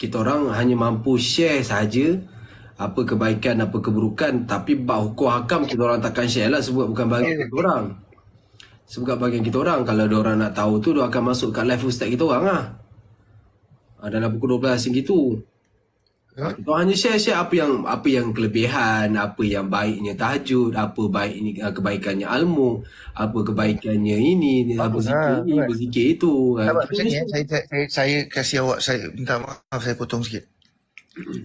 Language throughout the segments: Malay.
kita orang hanya mampu share saja apa kebaikan apa keburukan tapi bab hukum hakam kita orang takkan share lah sebab bukan bagian kita orang sebab bagi kita orang kalau dia orang nak tahu tu dia akan masuk kat live ustaz kita orang lah ah, dalam pukul 12 macam gitu Ha? hanya share share apa yang apa yang kelebihan, apa yang baiknya tahajud, apa baik ini ah, kebaikannya almu, apa kebaikannya ini, Bagus, apa zikir ha, ah, ini, apa zikir itu. Saya, ah, saya saya saya kasih awak saya minta maaf saya potong sikit.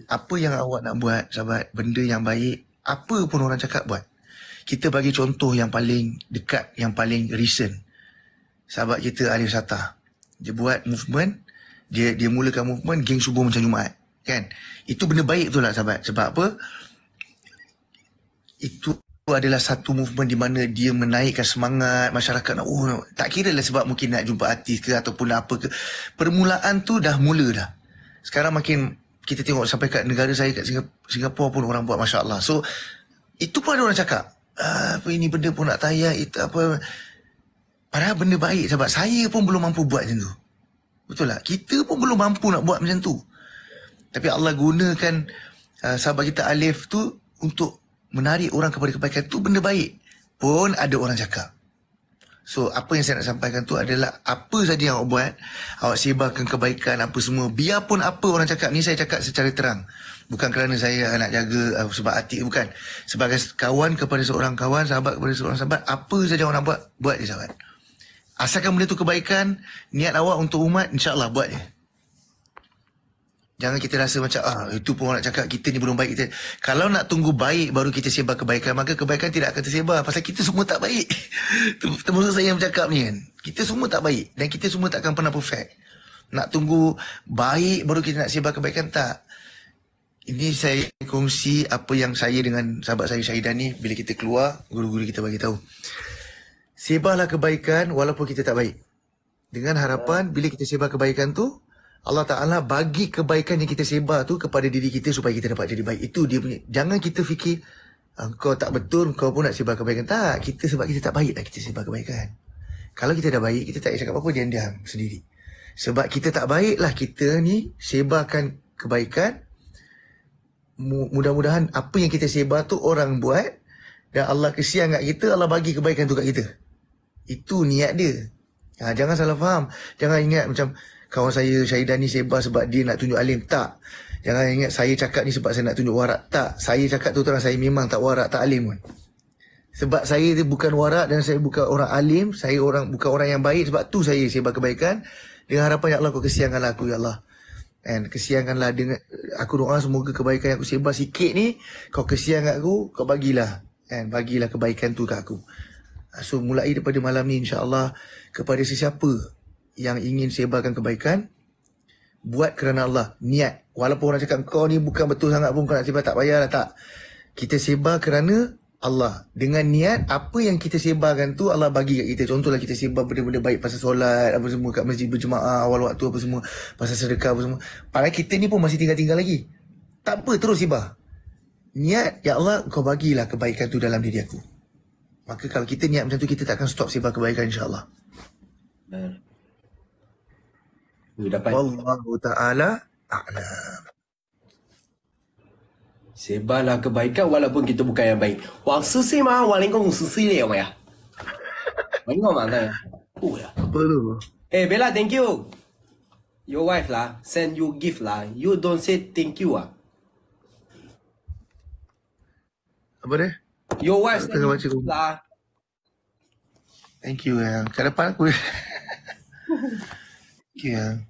Apa yang awak nak buat sahabat, benda yang baik, apa pun orang cakap buat. Kita bagi contoh yang paling dekat, yang paling recent. Sahabat kita Alif Sata. Dia buat movement, dia dia mulakan movement geng subuh macam Jumaat. Kan? Itu benda baik tu lah sahabat. Sebab apa? Itu adalah satu movement di mana dia menaikkan semangat masyarakat. Oh, tak kira lah sebab mungkin nak jumpa artis ke ataupun apa ke. Permulaan tu dah mula dah. Sekarang makin kita tengok sampai kat negara saya kat Singapura pun orang buat Masya Allah. So, itu pun ada orang cakap. Ah, apa ini benda pun nak tayang. Itu apa. Padahal benda baik sebab saya pun belum mampu buat macam tu. Betul lah, Kita pun belum mampu nak buat macam tu. Tapi Allah gunakan uh, sahabat kita Alif tu untuk menarik orang kepada kebaikan tu benda baik. Pun ada orang cakap. So apa yang saya nak sampaikan tu adalah apa saja yang awak buat, awak sebarkan kebaikan apa semua, biarpun apa orang cakap ni saya cakap secara terang. Bukan kerana saya nak jaga uh, sebab hati bukan. Sebagai kawan kepada seorang kawan, sahabat kepada seorang sahabat, apa saja orang buat, buat je sahabat. Asalkan benda tu kebaikan, niat awak untuk umat, insyaAllah buat je. Jangan kita rasa macam ah itu pun orang nak cakap kita ni belum baik kita. Kalau nak tunggu baik baru kita sebar kebaikan maka kebaikan tidak akan tersebar pasal kita semua tak baik. Termasuk saya yang bercakap ni kan. Kita semua tak baik dan kita semua tak akan pernah perfect. Nak tunggu baik baru kita nak sebar kebaikan tak. Ini saya kongsi apa yang saya dengan sahabat saya Syahidah ni bila kita keluar guru-guru kita bagi tahu. Sebarlah kebaikan walaupun kita tak baik. Dengan harapan bila kita sebar kebaikan tu Allah Ta'ala bagi kebaikan yang kita sebar tu kepada diri kita supaya kita dapat jadi baik. Itu dia punya. Jangan kita fikir, ah, kau tak betul, kau pun nak sebar kebaikan. Tak, kita sebab kita tak baik lah kita sebar kebaikan. Kalau kita dah baik, kita tak cakap apa-apa, diam-diam sendiri. Sebab kita tak baik lah kita ni sebarkan kebaikan. Mudah-mudahan apa yang kita sebar tu orang buat. Dan Allah kesian kat kita, Allah bagi kebaikan tu kat kita. Itu niat dia. Ha, jangan salah faham. Jangan ingat macam, kawan saya Syahidah ni sebar sebab dia nak tunjuk alim. Tak. Jangan ingat saya cakap ni sebab saya nak tunjuk warak. Tak. Saya cakap tu terang saya memang tak warak, tak alim pun. Sebab saya tu bukan warak dan saya bukan orang alim. Saya orang bukan orang yang baik. Sebab tu saya sebar kebaikan. Dengan harapan Ya Allah kau kesiangkanlah aku Ya Allah. And kesiangkanlah dengan aku doa semoga kebaikan yang aku sebar sikit ni kau kesiangkan aku kau bagilah and bagilah kebaikan tu ke aku. So mulai daripada malam ni insya-Allah kepada sesiapa yang ingin sebarkan kebaikan buat kerana Allah niat walaupun orang cakap kau ni bukan betul sangat pun kau nak sebar tak payahlah tak kita sebar kerana Allah dengan niat apa yang kita sebarkan tu Allah bagi kat kita contohlah kita sebar benda-benda baik pasal solat apa semua kat masjid berjemaah awal waktu apa semua pasal sedekah apa semua padahal kita ni pun masih tinggal-tinggal lagi tak apa terus sebar niat ya Allah kau bagilah kebaikan tu dalam diri aku maka kalau kita niat macam tu kita takkan stop sebar kebaikan insya Allah. Ui, dapat. Wallahu ta'ala a'lam. sebalah kebaikan walaupun kita bukan yang baik. Wang susi ma, walingkong susi le, Maya. Mengok mak tanya. Oh, ya. Apa tu? Eh, Bella, thank you. Your wife lah, send you gift lah. You don't say thank you ah. Apa dia? Your wife send you baca lah. Thank you, yang. Eh. Kat aku. Ya.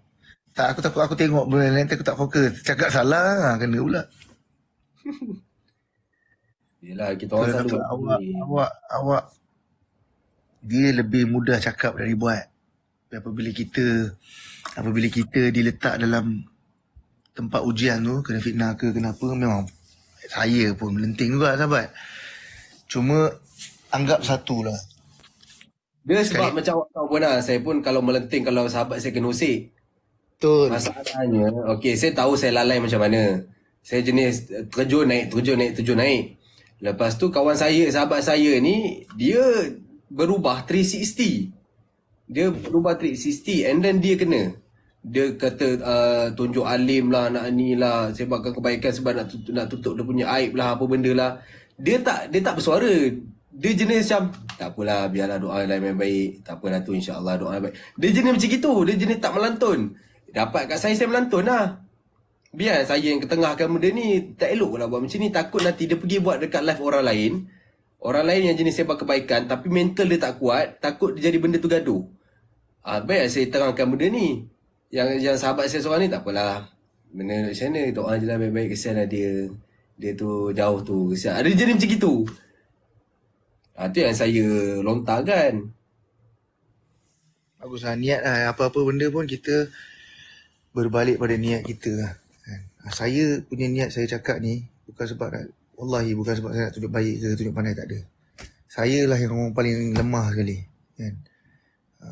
Tak, aku takut aku tengok benda lain, aku tak fokus. Cakap salah, ha, kena pula. Yelah, kita orang selalu awak, awak, awak, dia lebih mudah cakap dari buat. Apabila kita, apabila kita diletak dalam tempat ujian tu, kena fitnah ke, kenapa, memang saya pun melenting juga sahabat. Cuma, anggap satulah. Dia sebab Sekali. macam awak tahu pun lah, saya pun kalau melenting kalau sahabat saya kena usik. Betul. Masalahnya, okay, saya tahu saya lalai macam mana. Saya jenis eh, terjun naik, terjun naik, terjun naik. Lepas tu kawan saya, sahabat saya ni, dia berubah 360. Dia berubah 360 and then dia kena. Dia kata uh, tunjuk alim lah, nak ni lah, sebabkan kebaikan sebab nak tutup, nak tutup dia punya aib lah, apa benda lah. Dia tak, dia tak bersuara dia jenis macam tak apalah biarlah doa lain main baik tak apalah tu insyaallah doa baik dia jenis macam gitu dia jenis tak melantun dapat kat saya saya melantun lah biar saya yang ketengahkan benda ni tak elok lah buat macam ni takut nanti dia pergi buat dekat live orang lain orang lain yang jenis sebab kebaikan tapi mental dia tak kuat takut dia jadi benda tu gaduh ah, biar saya terangkan benda ni yang yang sahabat saya seorang ni tak apalah benda macam ni doa je lah baik-baik kesian dia dia tu jauh tu kesian ada ah, jenis macam gitu Ha, tu yang saya lontarkan. Bagus lah. Niat lah. Apa-apa benda pun kita berbalik pada niat kita lah. Kan. Ha, saya punya niat saya cakap ni bukan sebab nak, Wallahi bukan sebab saya nak tunjuk baik ke tunjuk pandai tak ada. Saya lah yang orang paling lemah sekali. Kan? Ha,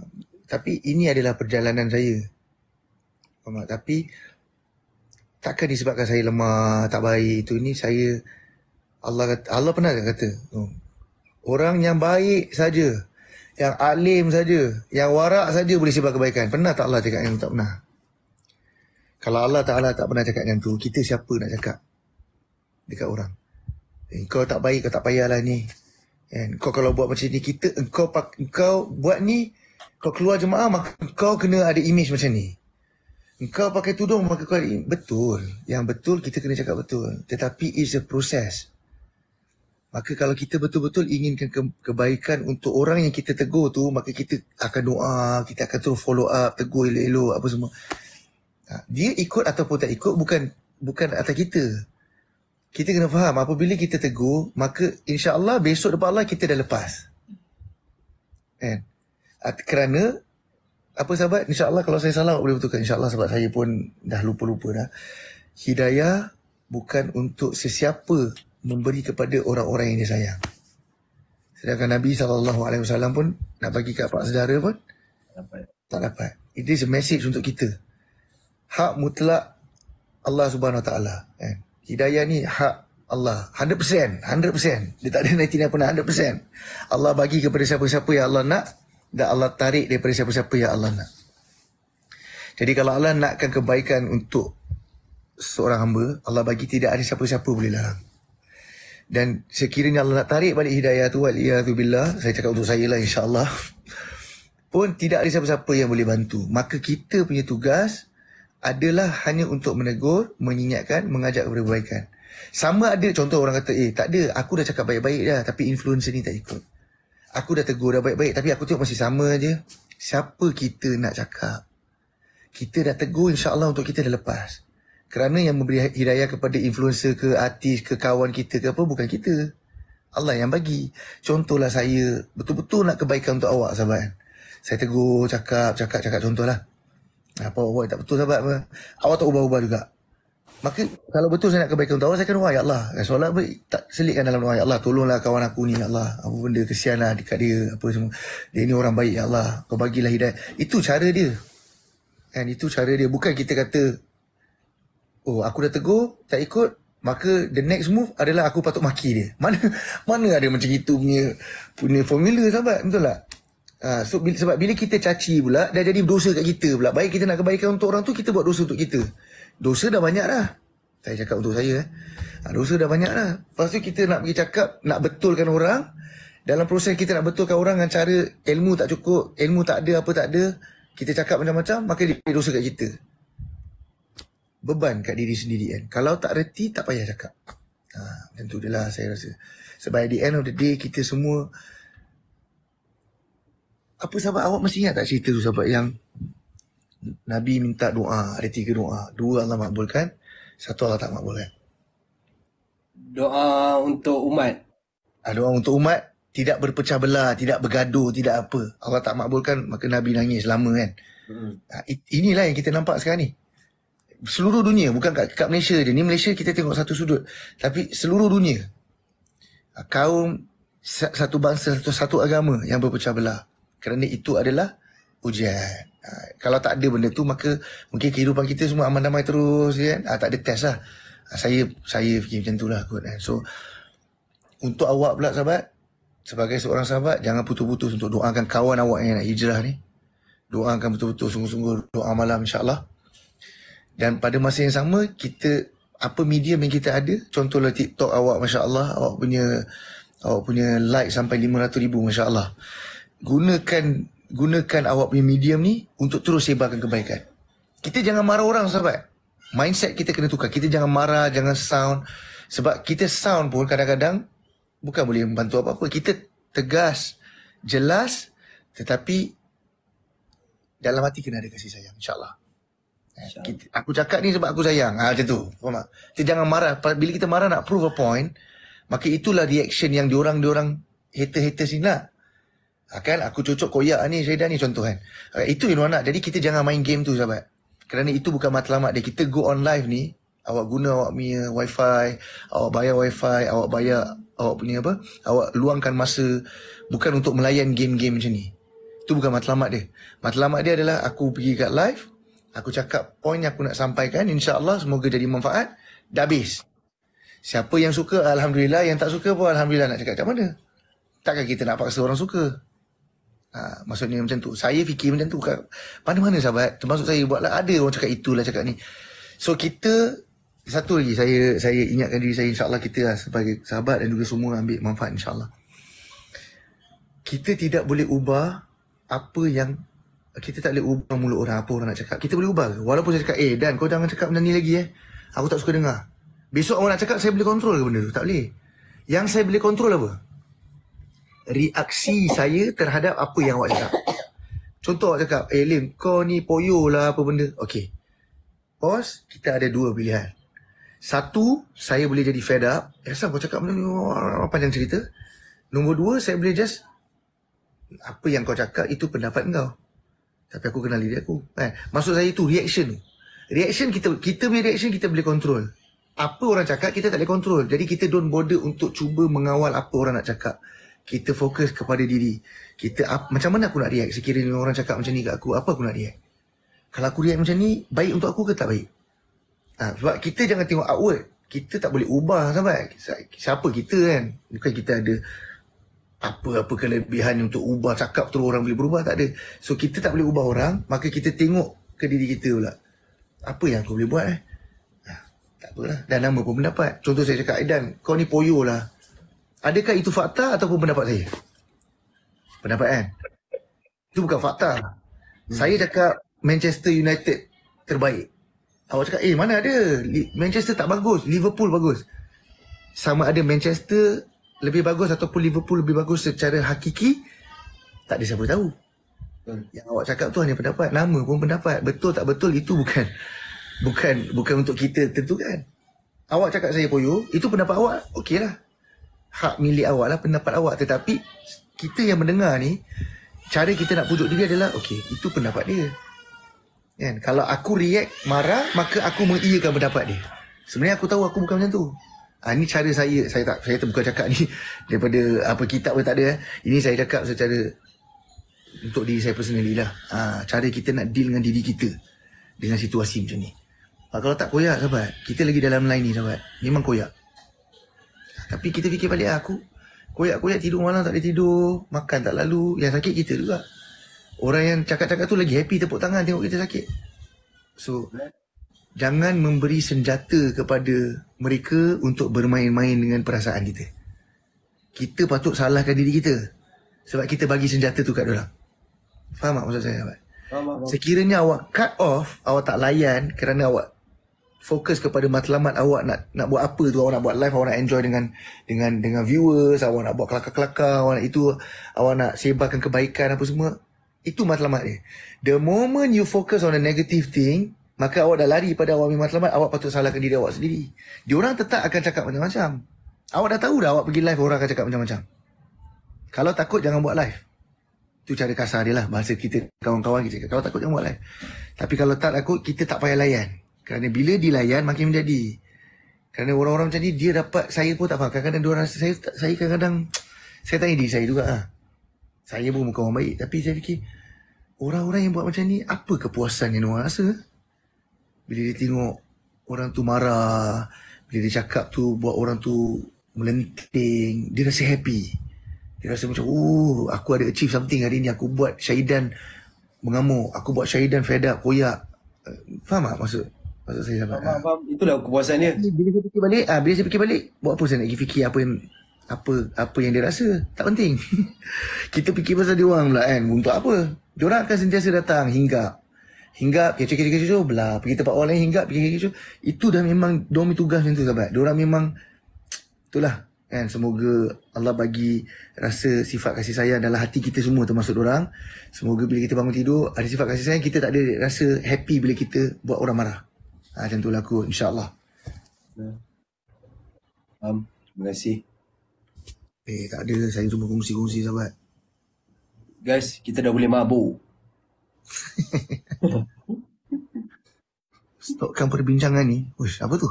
tapi ini adalah perjalanan saya. Faham Tapi takkan disebabkan saya lemah, tak baik itu ni saya Allah kata, Allah pernah kata, oh, Orang yang baik saja, yang alim saja, yang warak saja boleh sebab kebaikan. Pernah tak Allah cakap yang tak pernah? Kalau Allah Taala tak pernah cakap yang tu, kita siapa nak cakap dekat orang? Engkau eh, tak baik, kau tak payahlah ni. Kan? Kau kalau buat macam ni, kita engkau kau buat ni, kau keluar jemaah maka kau kena ada image macam ni. Kau pakai tudung maka kau ada image. betul. Yang betul kita kena cakap betul. Tetapi is a process. Maka kalau kita betul-betul inginkan ke- kebaikan untuk orang yang kita tegur tu, maka kita akan doa, kita akan terus follow up, tegur elok-elok apa semua. Ha, dia ikut ataupun tak ikut bukan bukan atas kita. Kita kena faham apabila kita tegur, maka insya-Allah besok depan Allah kita dah lepas. Kan? At- ha, kerana apa sahabat? Insya Allah kalau saya salah boleh betulkan. Insya Allah sahabat saya pun dah lupa-lupa dah. Hidayah bukan untuk sesiapa memberi kepada orang-orang yang dia sayang. Sedangkan Nabi SAW pun nak bagi kat pak saudara pun dapat. tak dapat. It is a message untuk kita. Hak mutlak Allah Subhanahu Wa Taala. Kan? Hidayah ni hak Allah. 100%. 100%. Dia tak ada 99 pun 100%. Allah bagi kepada siapa-siapa yang Allah nak dan Allah tarik daripada siapa-siapa yang Allah nak. Jadi kalau Allah nakkan kebaikan untuk seorang hamba, Allah bagi tidak ada siapa-siapa boleh larang. Dan sekiranya Allah nak tarik balik hidayah tu waliyahzubillah, saya cakap untuk saya lah insyaAllah. Pun tidak ada siapa-siapa yang boleh bantu. Maka kita punya tugas adalah hanya untuk menegur, mengingatkan, mengajak kepada kebaikan. Sama ada contoh orang kata, eh tak ada, aku dah cakap baik-baik dah tapi influencer ni tak ikut. Aku dah tegur dah baik-baik tapi aku tengok masih sama aja. Siapa kita nak cakap? Kita dah tegur insyaAllah untuk kita dah lepas kerana yang memberi hidayah kepada influencer ke artis ke kawan kita ke apa bukan kita Allah yang bagi contohlah saya betul-betul nak kebaikan untuk awak sahabat kan saya tegur cakap cakap cakap contohlah apa awak tak betul sahabat apa? awak tak ubah-ubah juga maka kalau betul saya nak kebaikan untuk awak saya akan doa ya Allah dan solat apa tak selitkan dalam doa ya Allah tolonglah kawan aku ni ya Allah apa benda kesianlah dekat dia apa semua dia ni orang baik ya Allah kau bagilah hidayah itu cara dia kan itu cara dia bukan kita kata oh aku dah tegur tak ikut maka the next move adalah aku patut maki dia mana mana ada macam itu punya punya formula sahabat betul tak ha, so bila, sebab bila kita caci pula dah jadi dosa kat kita pula baik kita nak kebaikan untuk orang tu kita buat dosa untuk kita dosa dah banyak dah saya cakap untuk saya eh. Ha, dosa dah banyak dah. Lepas tu kita nak pergi cakap, nak betulkan orang. Dalam proses kita nak betulkan orang dengan cara ilmu tak cukup, ilmu tak ada, apa tak ada. Kita cakap macam-macam, maka dia dosa kat kita beban kat diri sendiri kan. Kalau tak reti, tak payah cakap. Ha, macam tu adalah saya rasa. Sebab at the end of the day, kita semua... Apa sahabat awak masih ingat tak cerita tu sahabat yang... Nabi minta doa, ada tiga doa. Dua Allah makbulkan, satu Allah tak makbulkan. Doa untuk umat. Ha, doa untuk umat, tidak berpecah belah, tidak bergaduh, tidak apa. Allah tak makbulkan, maka Nabi nangis lama kan. Hmm. Ha, inilah yang kita nampak sekarang ni seluruh dunia bukan kat, kat Malaysia je ni Malaysia kita tengok satu sudut tapi seluruh dunia ah, kaum satu bangsa satu satu agama yang berpecah belah kerana itu adalah ujian ha, kalau tak ada benda tu maka mungkin kehidupan kita semua aman damai terus kan ha, tak ada test lah ha, saya saya fikir macam tu lah kot kan so untuk awak pula sahabat sebagai seorang sahabat jangan putus-putus untuk doakan kawan awak yang nak hijrah ni doakan betul-betul sungguh-sungguh doa malam insyaAllah dan pada masa yang sama kita apa media yang kita ada contohnya TikTok awak Masya Allah awak punya awak punya like sampai 500 ribu Masya Allah gunakan gunakan awak punya medium ni untuk terus sebarkan kebaikan kita jangan marah orang sahabat mindset kita kena tukar kita jangan marah jangan sound sebab kita sound pun kadang-kadang bukan boleh membantu apa-apa kita tegas jelas tetapi dalam hati kena ada kasih sayang insyaAllah Eh, kita, aku cakap ni sebab aku sayang. Ha, macam tu. Faham tak? Kita jangan marah. Bila kita marah nak prove a point, maka itulah reaction yang diorang-diorang hater-hater sini nak. Lah. Ha, ah, kan? Aku cocok. koyak ni, Syedah ni contoh kan. Ha, itu yang orang nak. Jadi kita jangan main game tu sahabat. Kerana itu bukan matlamat dia. Kita go on live ni, awak guna awak punya wifi, awak bayar wifi, awak bayar awak punya apa, awak luangkan masa bukan untuk melayan game-game macam ni. Itu bukan matlamat dia. Matlamat dia adalah aku pergi kat live, aku cakap poin yang aku nak sampaikan insya Allah semoga jadi manfaat dah habis siapa yang suka alhamdulillah yang tak suka pun alhamdulillah nak cakap macam mana takkan kita nak paksa orang suka ha, maksudnya macam tu saya fikir macam tu mana-mana sahabat termasuk saya buatlah ada orang cakap itulah cakap ni so kita satu lagi saya saya ingatkan diri saya insya Allah kita lah sebagai sahabat dan juga semua ambil manfaat insya Allah. kita tidak boleh ubah apa yang kita tak boleh ubah mulut orang apa orang nak cakap. Kita boleh ubah Walaupun saya cakap, eh Dan kau jangan cakap benda ni lagi eh. Aku tak suka dengar. Besok orang nak cakap, saya boleh kontrol ke benda tu? Tak boleh. Yang saya boleh kontrol apa? Reaksi saya terhadap apa yang awak cakap. Contoh awak cakap, eh Lim, kau ni poyo lah apa benda. Okay. Bos, kita ada dua pilihan. Satu, saya boleh jadi fed up. Eh, kau cakap benda ni? Apa panjang cerita. Nombor dua, saya boleh just apa yang kau cakap itu pendapat kau tapi aku kenal diri aku kan maksud saya itu reaction tu reaction kita kita punya reaction kita boleh control apa orang cakap kita tak boleh control jadi kita don't bother untuk cuba mengawal apa orang nak cakap kita fokus kepada diri kita ap, macam mana aku nak react sekiranya orang cakap macam ni kat aku apa aku nak react kalau aku react macam ni baik untuk aku ke tak baik ha, sebab kita jangan tengok outward kita tak boleh ubah sahabat siapa kita kan bukan kita ada apa-apa kelebihan untuk ubah cakap terus orang boleh berubah tak ada. So kita tak boleh ubah orang, maka kita tengok ke diri kita pula. Apa yang kau boleh buat eh? Ha, tak apalah. Dan nama pun pendapat. Contoh saya cakap, Aidan, eh, kau ni poyo lah. Adakah itu fakta ataupun pendapat saya? Pendapat kan? Itu bukan fakta. Hmm. Saya cakap Manchester United terbaik. Awak cakap, eh mana ada? Manchester tak bagus. Liverpool bagus. Sama ada Manchester lebih bagus ataupun Liverpool lebih bagus secara hakiki tak ada siapa tahu. Hmm. Yang awak cakap tu hanya pendapat, nama pun pendapat. Betul tak betul itu bukan bukan bukan untuk kita tentukan. Awak cakap saya poyo, itu pendapat awak. Okeylah. Hak milik awak lah pendapat awak tetapi kita yang mendengar ni cara kita nak pujuk dia adalah okey, itu pendapat dia. Kan? Kalau aku react marah, maka aku mengiyakan pendapat dia. Sebenarnya aku tahu aku bukan macam tu. Ha, ah, ini cara saya saya tak saya terbuka cakap ni daripada apa kitab pun tak ada eh. Ini saya cakap secara untuk diri saya personally lah. Ha, cara kita nak deal dengan diri kita dengan situasi macam ni. Ha, kalau tak koyak sahabat, kita lagi dalam line ni sahabat. Memang koyak. Tapi kita fikir balik aku Koyak-koyak tidur malam tak boleh tidur Makan tak lalu Yang sakit kita juga Orang yang cakap-cakap tu lagi happy tepuk tangan tengok kita sakit So jangan memberi senjata kepada mereka untuk bermain-main dengan perasaan kita. Kita patut salahkan diri kita sebab kita bagi senjata tu kat dorang. Faham tak maksud saya? Faham, faham. Sekiranya awak cut off, awak tak layan kerana awak fokus kepada matlamat awak nak nak buat apa tu awak nak buat live awak nak enjoy dengan dengan dengan viewers awak nak buat kelakar-kelakar awak nak itu awak nak sebarkan kebaikan apa semua itu matlamat dia the moment you focus on the negative thing maka awak dah lari pada awak matlamat awak patut salahkan diri awak sendiri Orang tetap akan cakap macam-macam awak dah tahu dah awak pergi live orang akan cakap macam-macam kalau takut jangan buat live tu cara kasar dia lah bahasa kita kawan-kawan kita cakap kalau takut jangan buat live tapi kalau tak takut kita tak payah layan kerana bila dilayan makin menjadi kerana orang-orang macam ni dia dapat saya pun tak faham kadang-kadang orang rasa saya saya kadang-kadang saya tanya diri saya juga ha. saya pun bukan orang baik tapi saya fikir orang-orang yang buat macam ni apa kepuasan yang orang rasa bila dia tengok orang tu marah, bila dia cakap tu buat orang tu melenting, dia rasa happy. Dia rasa macam, oh, aku ada achieve something hari ni. Aku buat Syahidan mengamuk. Aku buat Syahidan fed up, koyak. Uh, faham tak maksud? Maksud saya sahabat? Faham, faham. Itulah kepuasan dia. Bila saya fikir balik, ah ha, bila saya fikir balik, buat apa saya nak fikir apa yang apa apa yang dia rasa tak penting kita fikir pasal dia orang pula kan untuk apa dia orang akan sentiasa datang hingga hingga kecil kecil kecil belah pergi tempat orang lain hingga kecil kecil itu dah memang domi tugas macam tu sahabat orang memang itulah kan semoga Allah bagi rasa sifat kasih sayang dalam hati kita semua termasuk orang semoga bila kita bangun tidur ada sifat kasih sayang kita tak ada rasa happy bila kita buat orang marah ha, macam tu laku lah insyaAllah um, terima kasih eh tak ada saya cuma kongsi-kongsi sahabat guys kita dah boleh mabuk Stopkan perbincangan ni. Uish, apa tu?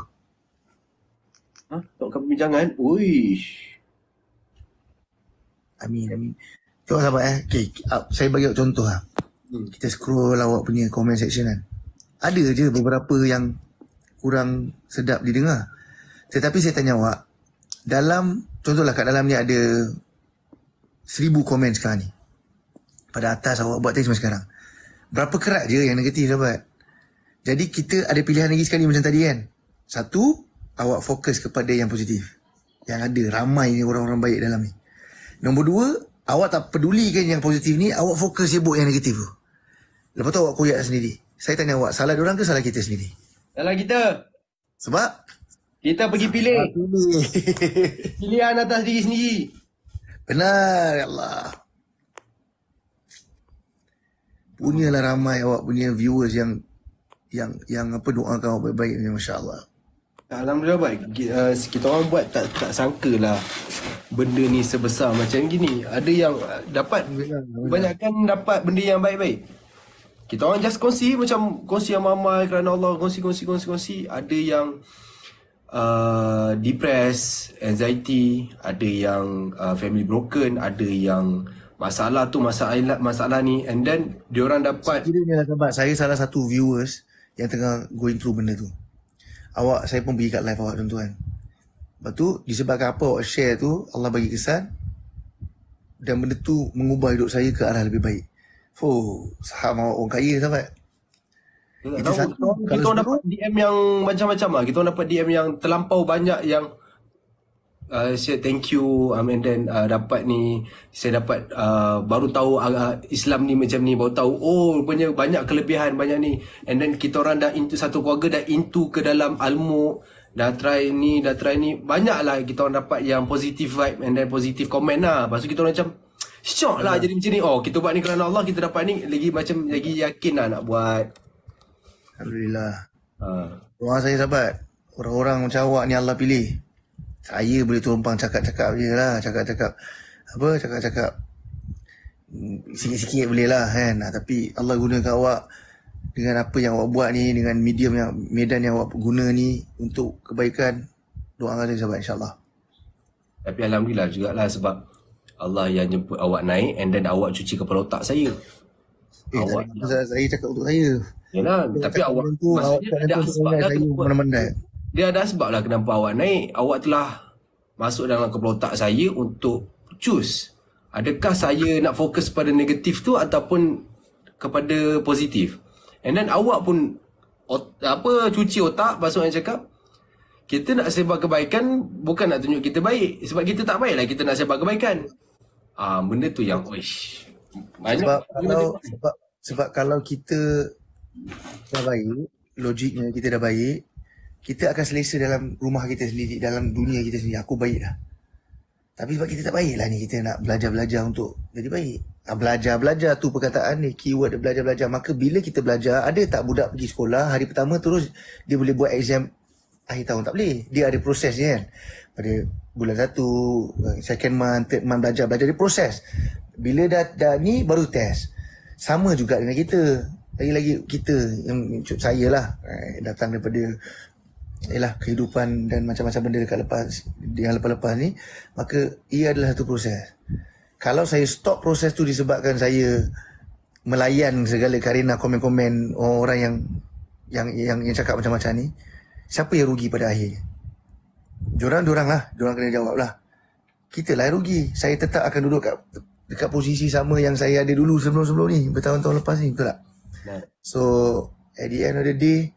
Ha? Stopkan perbincangan? Uish. I mean, I mean. Tengok sahabat eh. Okay, uh, saya bagi contoh lah. Hmm. Kita scroll lah awak punya comment section kan. Ada je beberapa yang kurang sedap didengar. Tetapi saya tanya awak, dalam, contohlah kat dalam ni ada seribu komen sekarang ni. Pada atas awak buat tadi sekarang berapa kerat je yang negatif dapat. Jadi kita ada pilihan lagi sekali macam tadi kan. Satu, awak fokus kepada yang positif. Yang ada ramai ni orang-orang baik dalam ni. Nombor dua, awak tak pedulikan yang positif ni, awak fokus sibuk yang negatif tu. Lepas tu awak koyak sendiri. Saya tanya awak, salah orang ke salah kita sendiri? Salah kita. Sebab? Kita pergi pilih. pilihan atas diri sendiri. Benar, ya Allah. Punyalah ramai awak punya viewers yang yang yang apa doakan awak baik-baik ni masya-Allah. Alhamdulillah baik. Eh, kita, orang buat tak tak sangkalah benda ni sebesar macam gini. Ada yang dapat banyakkan dapat benda yang baik-baik. Kita orang just kongsi macam kongsi yang mama kerana Allah kongsi kongsi kongsi kongsi ada yang uh, depressed, anxiety, ada yang uh, family broken, ada yang masalah tu masalah lah, masalah ni and then dia orang dapat sekiranya lah sahabat saya salah satu viewers yang tengah going through benda tu awak saya pun pergi kat live awak tuan-tuan lepas tu disebabkan apa awak share tu Allah bagi kesan dan benda tu mengubah hidup saya ke arah lebih baik Fuh, saham awak orang kaya sahabat kita, kita orang dapat DM yang macam-macam lah. Kita orang dapat DM yang terlampau banyak yang Uh, saya thank you um, and then uh, dapat ni saya dapat uh, baru tahu uh, Islam ni macam ni baru tahu oh rupanya banyak kelebihan banyak ni and then kita orang dah into satu keluarga dah into ke dalam almu dah try ni dah try ni banyak lah kita orang dapat yang positif, vibe and then positif comment lah lepas tu kita orang macam shock lah jadi macam ni oh kita buat ni kerana Allah kita dapat ni lagi macam lagi yakin lah nak buat Alhamdulillah uh. doa saya sahabat orang-orang macam awak ni Allah pilih saya boleh tumpang cakap-cakap je lah cakap-cakap apa cakap-cakap mm, sikit-sikit boleh lah kan ah, tapi Allah gunakan awak dengan apa yang awak buat ni dengan medium yang medan yang awak guna ni untuk kebaikan doa kata sahabat insyaAllah tapi Alhamdulillah juga lah sebab Allah yang jemput awak naik and then awak cuci kepala otak saya eh, awak tak, saya cakap untuk saya Yalah, tapi awak, maksudnya awak ada asbab lah Mana-mana. Dia ada sebab lah kenapa awak naik. Awak telah masuk dalam kepelotak saya untuk choose. Adakah saya nak fokus pada negatif tu ataupun kepada positif? And then awak pun apa cuci otak pasal yang cakap kita nak sebar kebaikan bukan nak tunjuk kita baik sebab kita tak baiklah kita nak sebar kebaikan. Ah benda tu yang wish. Banyak sebab kalau, sebab sebab kalau kita dah baik logiknya kita dah baik kita akan selesa dalam rumah kita sendiri, dalam dunia kita sendiri. Aku baiklah. Tapi sebab kita tak baiklah ni, kita nak belajar-belajar untuk jadi baik. Ah, belajar-belajar tu perkataan ni, keyword belajar-belajar. Maka bila kita belajar, ada tak budak pergi sekolah, hari pertama terus dia boleh buat exam akhir tahun? Tak boleh. Dia ada proses ni kan. Pada bulan satu, eh, second month, third month belajar, belajar dia proses. Bila dah, dah ni, baru test. Sama juga dengan kita. Lagi-lagi kita, yang saya lah, eh, datang daripada ialah kehidupan dan macam-macam benda dekat lepas yang lepas-lepas ni maka ia adalah satu proses kalau saya stop proses tu disebabkan saya melayan segala karina komen-komen orang-orang yang yang yang, yang cakap macam-macam ni siapa yang rugi pada akhirnya jurang-jurang lah jurang kena jawab lah kita lah rugi saya tetap akan duduk kat dekat posisi sama yang saya ada dulu sebelum-sebelum ni bertahun-tahun lepas ni betul tak so at the end of the day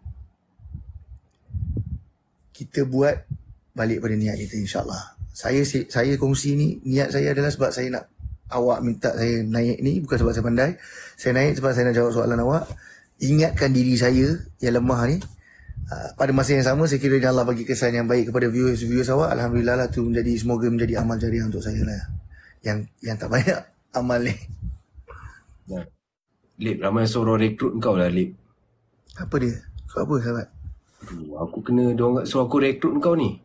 kita buat balik pada niat kita insyaallah saya saya kongsi ni niat saya adalah sebab saya nak awak minta saya naik ni bukan sebab saya pandai saya naik sebab saya nak jawab soalan awak ingatkan diri saya yang lemah ni ah, pada masa yang sama saya kira Allah bagi kesan yang baik kepada viewers-viewers awak alhamdulillah lah tu menjadi semoga menjadi amal jariah untuk saya lah yang yang tak banyak amal ni Lip ramai suruh rekrut kau lah Lip apa dia kau apa sahabat Uh, aku kena dia suruh aku rekrut kau ni.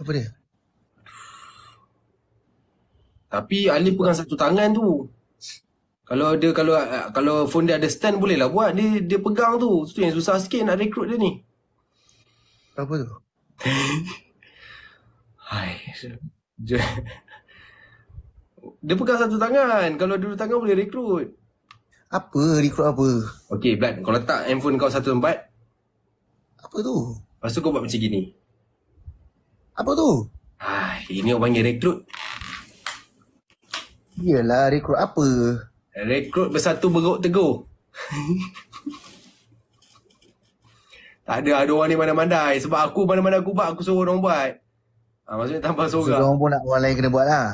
Apa dia? Tapi Ali pegang satu tangan tu. Kalau dia kalau kalau phone dia ada stand boleh lah buat dia dia pegang tu. Tu yang susah sikit nak rekrut dia ni. Apa tu? Hai. dia pegang satu tangan. Kalau dua tangan boleh rekrut. Apa record apa? Okay Blood, kau letak handphone kau satu tempat Apa tu? Lepas tu kau buat macam gini Apa tu? Ah, ini orang panggil rekrut Yelah, rekrut apa? Rekrut bersatu beruk tegur Tak ada, ada orang ni mana mandai Sebab aku mana-mana aku buat, aku suruh orang buat ah, Maksudnya tambah seorang Suruh orang pun nak orang lain kena buat lah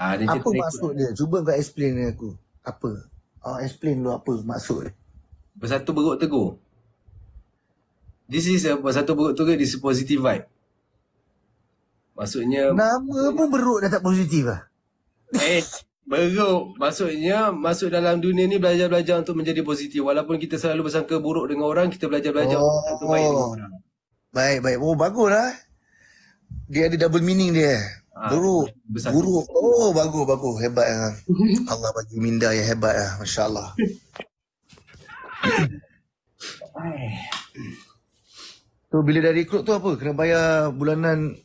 ah, dia Apa maksud dia? Cuba kau explain dengan aku Apa? uh, explain dulu apa maksud bersatu beruk teguh this is a bersatu beruk teguh this is positive vibe maksudnya nama pun beruk dah tak positif lah eh Beruk maksudnya masuk dalam dunia ni belajar-belajar untuk menjadi positif walaupun kita selalu bersangka buruk dengan orang kita belajar-belajar oh, untuk baik dengan oh. orang. Baik baik. Oh baguslah. Dia ada double meaning dia buruk ah, ha, buruk oh bagus bagus hebat ya. Allah bagi minda yang hebat ya masyaallah tu so, bila dah rekrut tu apa kena bayar bulanan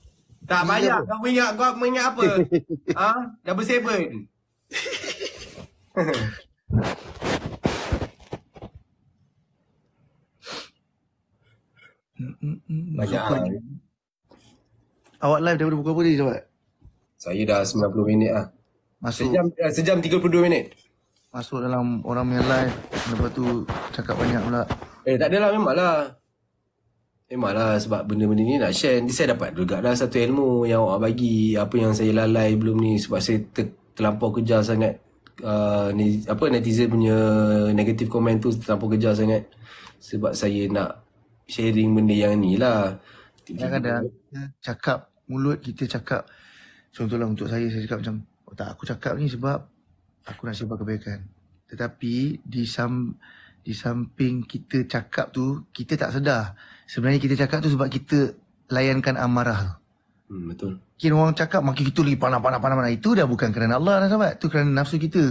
tak bulanan bayar apa? kau ingat kau ingat apa ha double seven Macam apa Awak live daripada pukul apa ni, Cepat? Saya dah 90 minit ah. Masuk. Sejam eh, sejam 32 minit. Masuk dalam orang yang live lepas tu cakap banyak pula. Eh tak adalah memanglah. Memanglah sebab benda-benda ni nak share. Ni saya dapat juga dah satu ilmu yang awak bagi. Apa yang saya lalai belum ni sebab saya ter- terlampau kejar sangat. Uh, ni, apa netizen punya negatif komen tu terlampau kejar sangat. Sebab saya nak sharing benda yang ni lah. Kadang-kadang cakap mulut kita cakap Contohlah untuk saya, saya cakap macam, oh, tak aku cakap ni sebab aku nak sebar kebaikan. Tetapi di sam di samping kita cakap tu, kita tak sedar. Sebenarnya kita cakap tu sebab kita layankan amarah tu. Hmm, betul. Kira orang cakap makin kita lagi panah, panah, panah, panah. Itu dah bukan kerana Allah dah sahabat. Itu kerana nafsu kita.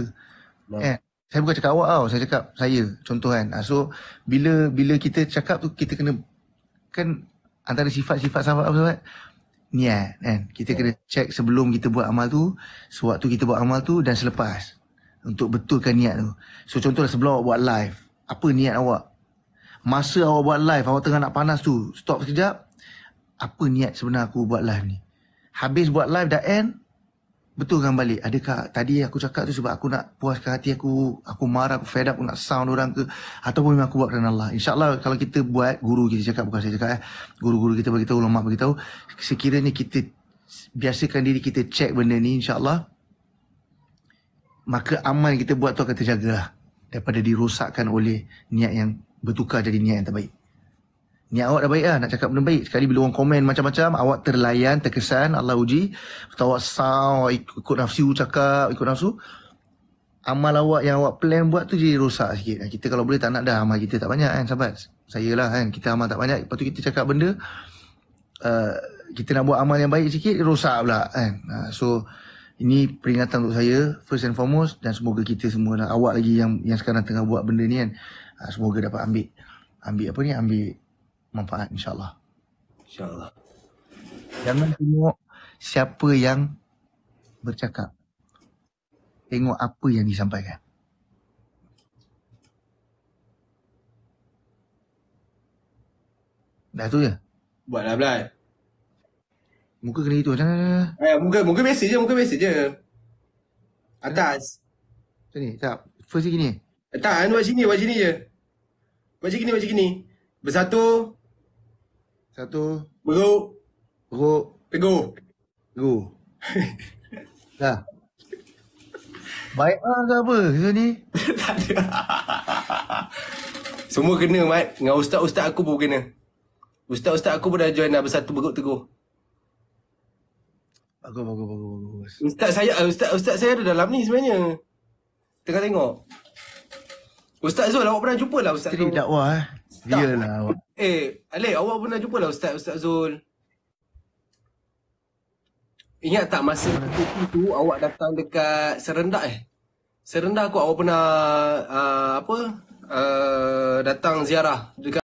Nah. Eh? Saya bukan cakap awak tau. Saya cakap saya. Contoh kan. So, bila bila kita cakap tu, kita kena... Kan antara sifat-sifat sahabat apa sahabat? niat eh, kan. Kita ya. kena check sebelum kita buat amal tu, sewaktu kita buat amal tu dan selepas. Untuk betulkan niat tu. So contohlah sebelum awak buat live, apa niat awak? Masa awak buat live, awak tengah nak panas tu, stop sekejap. Apa niat sebenar aku buat live ni? Habis buat live dah end, betulkan balik adakah tadi aku cakap tu sebab aku nak puaskan hati aku aku marah aku fed up aku nak sound orang ke ataupun memang aku buat kerana Allah insyaallah kalau kita buat guru kita cakap bukan saya cakap eh guru-guru kita bagi ulama bagi sekiranya kita biasakan diri kita check benda ni insyaallah maka aman kita buat tu akan terjaga lah. daripada dirosakkan oleh niat yang bertukar jadi niat yang terbaik ni awak dah baik lah nak cakap benda baik sekali bila orang komen macam-macam awak terlayan terkesan Allah uji atau awak saw ikut nafsu cakap ikut nafsu amal awak yang awak plan buat tu jadi rosak sikit kita kalau boleh tak nak dah amal kita tak banyak kan sahabat saya lah kan kita amal tak banyak lepas tu kita cakap benda uh, kita nak buat amal yang baik sikit rosak pula kan uh, so ini peringatan untuk saya first and foremost dan semoga kita semua lah, awak lagi yang yang sekarang tengah buat benda ni kan uh, semoga dapat ambil ambil apa ni ambil manfaat insyaAllah. InsyaAllah. Jangan tengok siapa yang bercakap. Tengok apa yang disampaikan. Dah tu je? Buatlah belai. Muka kena itu. Eh, muka, muka mesej je, muka mesej je. Atas. Macam ni, tak. First ni gini. Tak, buat sini, buat sini je. Buat sini, buat sini. Bersatu. Satu. Bro. Bro. Teguh. Teguh. Dah. Baiklah, lah ke apa kita ni? Semua kena, Mat. Dengan ustaz-ustaz aku pun kena. Ustaz-ustaz aku pun dah join dah bersatu berut teguh. Bagus, bagus, bagus, bagus. Ustaz saya, eh, ustaz, ustaz saya ada dalam ni sebenarnya. Tengah tengok. Ustaz Zul, awak pernah jumpa lah Ustaz Zul. Tidak, wah. Eh. Yalah awak. Eh, Alek, awak pernah jumpa lah Ustaz, Ustaz Zul. Ingat tak masa itu, tu awak datang dekat Serendak eh? Serendak kot awak pernah uh, apa? Uh, datang ziarah dekat